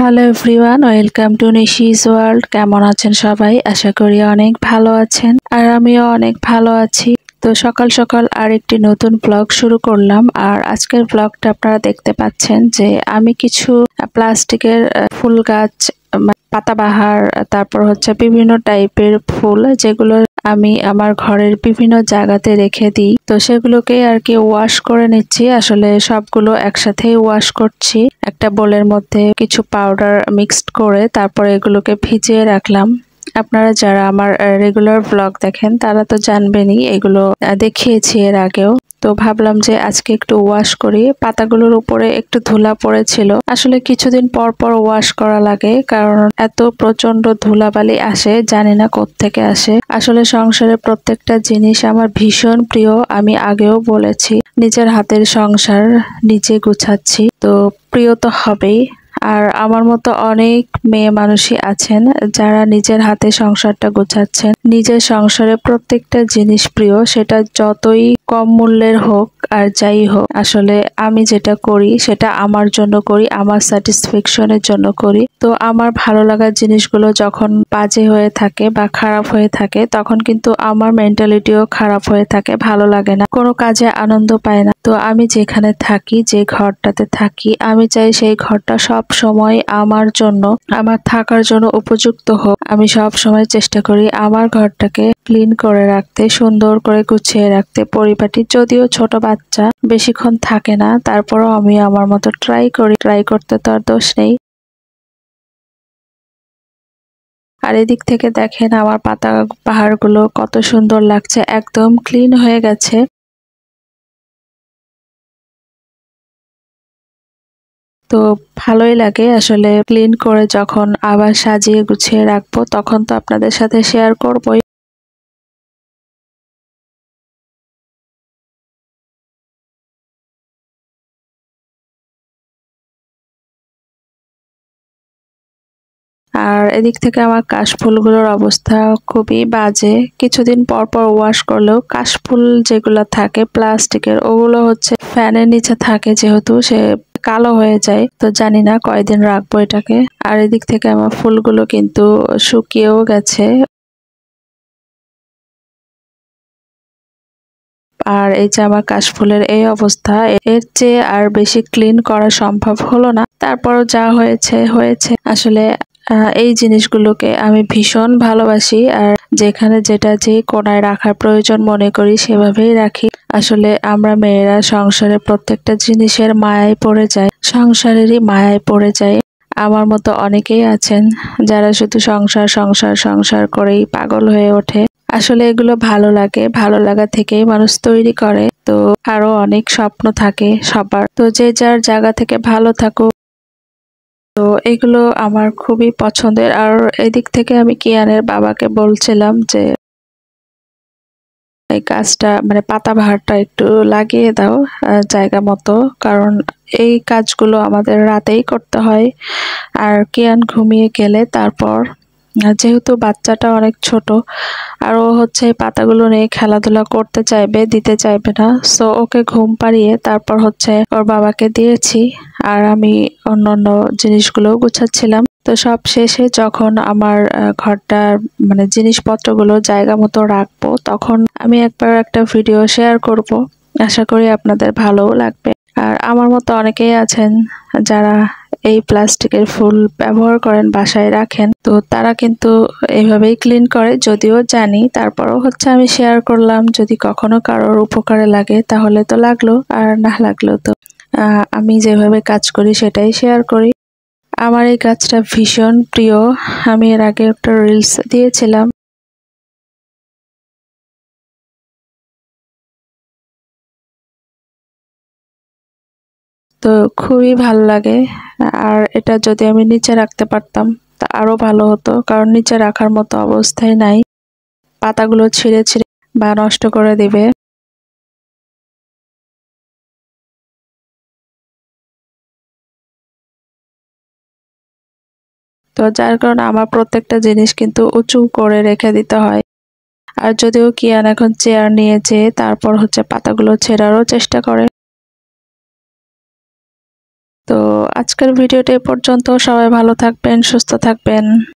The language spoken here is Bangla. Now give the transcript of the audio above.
hello everyone welcome to Nishi's world কেমন আছেন সবাই আশা করি অনেক ভালো আছেন আর আমিও অনেক ভালো আছি তো সকাল সকাল আর একটি নতুন ব্লগ শুরু করলাম আর আজকের ব্লগটা আপনারা দেখতে পাচ্ছেন যে আমি কিছু প্লাস্টিকের ফুল গাছ মানে পাতাবাহার তারপর হচ্ছে বিভিন্ন টাইপের ফুল যেগুলো আমি আমার ঘরের বিভিন্ন জায়গাতে রেখে দিই তো সেগুলোকে আর কি ওয়াশ করে নিচ্ছি আসলে সবগুলো একসাথেই ওয়াশ করছি একটা বোলের মধ্যে কিছু পাউডার মিক্সড করে তারপরে এগুলোকে ভিজিয়ে রাখলাম আপনারা যারা আমার রেগুলার ব্লগ দেখেন তারা তো জানবেনই এগুলো দেখিয়েছি এর আগেও তো ভাবলাম যে আজকে একটু ওয়াশ করি পাতাগুলোর উপরে একটু ধুলা পড়েছিল আসলে কিছুদিন পর পর ওয়াশ করা লাগে কারণ এত প্রচন্ড ধুলাবালি আসে জানি না থেকে আসে আসলে সংসারে প্রত্যেকটা জিনিস আমার ভীষণ প্রিয় আমি আগেও বলেছি নিজের হাতের সংসার নিজে গুছাচ্ছি তো প্রিয় তো হবেই আর আমার মতো অনেক মেয়ে মানুষই আছেন যারা নিজের হাতে সংসারটা গোছাচ্ছেন নিজের সংসারে প্রত্যেকটা জিনিস প্রিয় সেটা যতই কম মূল্যের হোক আর যাই হোক আসলে আমি যেটা করি সেটা আমার জন্য করি আমার স্যাটিসফ্যাকশনের জন্য করি তো আমার ভালো লাগার জিনিসগুলো যখন বাজে হয়ে থাকে বা খারাপ হয়ে থাকে তখন কিন্তু আমার মেন্টালিটিও খারাপ হয়ে থাকে ভালো লাগে না কোনো কাজে আনন্দ পায় না তো আমি যেখানে থাকি যে ঘরটাতে থাকি আমি চাই সেই ঘরটা সব সময় আমার জন্য আমার থাকার জন্য উপযুক্ত হোক আমি সব সময় চেষ্টা করি আমার ঘরটাকে ক্লিন করে রাখতে সুন্দর করে গুছিয়ে রাখতে পরি পরিপাটি যদিও ছোট বাচ্চা বেশিক্ষণ থাকে না তারপরও আমি আমার মতো ট্রাই করি ট্রাই করতে তো আর দোষ নেই আর এদিক থেকে দেখেন আমার পাতা পাহাড়গুলো কত সুন্দর লাগছে একদম ক্লিন হয়ে গেছে তো ভালোই লাগে আসলে ক্লিন করে যখন আবার সাজিয়ে গুছিয়ে রাখবো তখন তো আপনাদের সাথে শেয়ার করবোই আর এদিক থেকে আমার কাশফুলগুলোর অবস্থা খুবই বাজে কিছুদিন পর পর ওয়াশ করলেও কাশফুল যেগুলো থাকে প্লাস্টিকের ওগুলো হচ্ছে ফ্যানের নিচে থাকে যেহেতু সে কালো হয়ে যায় তো জানি না কয়দিন রাখবো এটাকে আর এদিক থেকে আমার ফুলগুলো কিন্তু শুকিয়েও গেছে আর এই যে আমার কাশফুলের এই অবস্থা এর চেয়ে আর বেশি ক্লিন করা সম্ভব হলো না তারপরও যা হয়েছে হয়েছে আসলে এই জিনিসগুলোকে আমি ভীষণ ভালোবাসি আর যেখানে যেটা যে কোনায় রাখার প্রয়োজন মনে করি সেভাবেই রাখি আসলে আমরা মেয়েরা সংসারে প্রত্যেকটা জিনিসের মায়ায় পড়ে যায় সংসারেরই মায়ায় পড়ে যায় আমার মতো অনেকেই আছেন যারা শুধু সংসার সংসার সংসার করেই পাগল হয়ে ওঠে আসলে এগুলো ভালো লাগে ভালো লাগা থেকেই মানুষ তৈরি করে তো আরো অনেক স্বপ্ন থাকে সবার তো যে যার জায়গা থেকে ভালো থাকুক তো এগুলো আমার খুবই পছন্দের আর এদিক থেকে আমি কিয়ানের বাবাকে বলছিলাম যে এই কাজটা মানে পাতা ভাড়টা একটু লাগিয়ে দাও জায়গা মতো কারণ এই কাজগুলো আমাদের রাতেই করতে হয় আর কিয়ান ঘুমিয়ে গেলে তারপর যেহেতু বাচ্চাটা অনেক ছোট আর ও হচ্ছে পাতাগুলো নিয়ে খেলাধুলা করতে চাইবে দিতে চাইবে না সো ওকে ঘুম পাড়িয়ে তারপর হচ্ছে ওর বাবাকে দিয়েছি আর আমি অন্য অন্য গুছাচ্ছিলাম তো সব শেষে যখন আমার ঘরটার মানে জিনিসপত্রগুলো জায়গা মতো রাখবো তখন আমি একবার একটা ভিডিও শেয়ার করব আশা করি আপনাদের ভালোও লাগবে আর আমার মতো অনেকেই আছেন যারা এই প্লাস্টিকের ফুল ব্যবহার করেন বাসায় রাখেন তো তারা কিন্তু এইভাবেই ক্লিন করে যদিও জানি তারপরও হচ্ছে আমি শেয়ার করলাম যদি কখনো কারোর উপকারে লাগে তাহলে তো লাগলো আর না লাগলো তো আমি যেভাবে কাজ করি সেটাই শেয়ার করি আমার এই কাজটা ভীষণ প্রিয় আমি এর আগে একটা রিলস দিয়েছিলাম তো খুবই ভাল লাগে আর এটা যদি আমি নিচে রাখতে পারতাম তা আরও ভালো হতো কারণ নিচে রাখার মতো অবস্থায় নাই পাতাগুলো ছিঁড়ে ছিঁড়ে বা নষ্ট করে দেবে তো যার কারণে আমার প্রত্যেকটা জিনিস কিন্তু উঁচু করে রেখে দিতে হয় আর যদিও কিয়ান এখন চেয়ার নিয়েছে তারপর হচ্ছে পাতাগুলো ছেঁড়ারও চেষ্টা করে তো আজকের এ পর্যন্ত সবাই ভালো থাকবেন সুস্থ থাকবেন